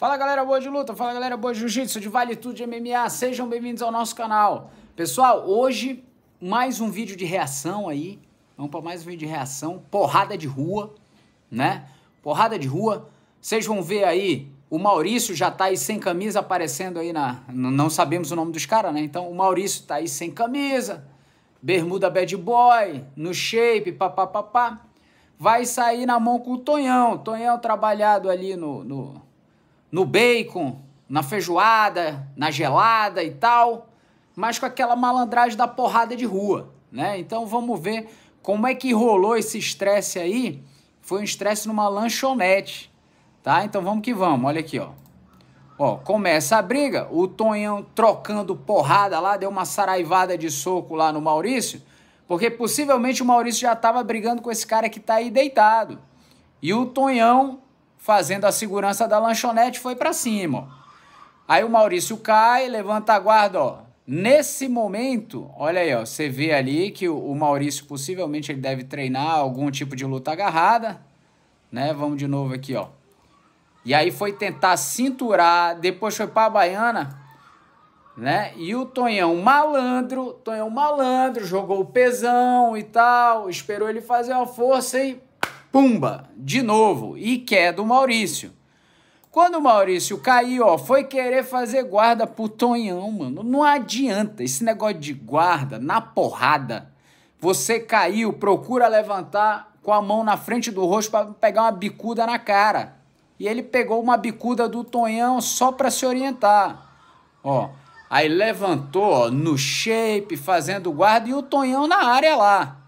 Fala galera boa de luta, fala galera boa de jiu-jitsu, de vale tudo de MMA, sejam bem-vindos ao nosso canal. Pessoal, hoje mais um vídeo de reação aí, vamos para mais um vídeo de reação, porrada de rua, né? Porrada de rua, vocês vão ver aí, o Maurício já tá aí sem camisa aparecendo aí na... Não sabemos o nome dos caras, né? Então o Maurício tá aí sem camisa, bermuda bad boy, no shape, papapá. Vai sair na mão com o Tonhão, Tonhão trabalhado ali no... no no bacon, na feijoada, na gelada e tal, mas com aquela malandragem da porrada de rua, né? Então vamos ver como é que rolou esse estresse aí. Foi um estresse numa lanchonete, tá? Então vamos que vamos, olha aqui, ó. Ó, começa a briga, o Tonhão trocando porrada lá, deu uma saraivada de soco lá no Maurício, porque possivelmente o Maurício já estava brigando com esse cara que tá aí deitado. E o Tonhão fazendo a segurança da lanchonete, foi para cima. Aí o Maurício cai, levanta a guarda, ó. Nesse momento, olha aí, ó, você vê ali que o Maurício possivelmente ele deve treinar algum tipo de luta agarrada, né? Vamos de novo aqui, ó. E aí foi tentar cinturar, depois foi para a baiana, né? E o Tonhão malandro, Tonhão malandro, jogou o pesão e tal, esperou ele fazer uma força e Pumba, de novo, e queda do Maurício. Quando o Maurício caiu, ó, foi querer fazer guarda pro Tonhão, mano. Não adianta esse negócio de guarda na porrada. Você caiu, procura levantar com a mão na frente do rosto para pegar uma bicuda na cara. E ele pegou uma bicuda do Tonhão só para se orientar. Ó, aí levantou ó, no shape, fazendo guarda e o Tonhão na área lá.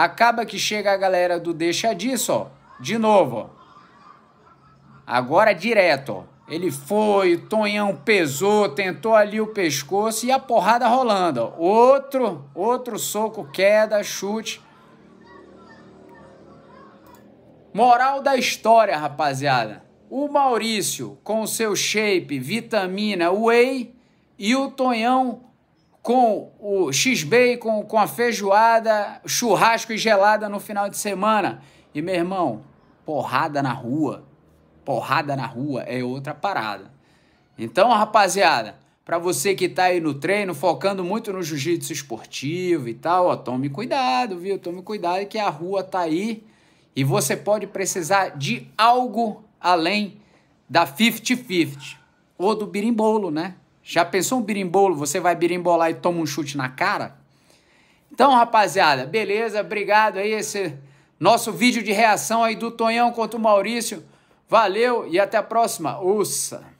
Acaba que chega a galera do deixa disso, ó. De novo, ó. Agora direto, ó. Ele foi, Tonhão pesou, tentou ali o pescoço e a porrada rolando. Ó. Outro, outro soco, queda, chute. Moral da história, rapaziada. O Maurício com o seu shape, vitamina, whey e o Tonhão com o x-bacon, com a feijoada, churrasco e gelada no final de semana. E meu irmão, porrada na rua. Porrada na rua é outra parada. Então, rapaziada, para você que tá aí no treino, focando muito no jiu-jitsu esportivo e tal, ó, tome cuidado, viu? Tome cuidado que a rua tá aí e você pode precisar de algo além da 50-50 ou do birimbolo, né? Já pensou um birimbolo? Você vai birimbolar e toma um chute na cara? Então, rapaziada, beleza, obrigado aí esse nosso vídeo de reação aí do Tonhão contra o Maurício. Valeu e até a próxima. Ouça!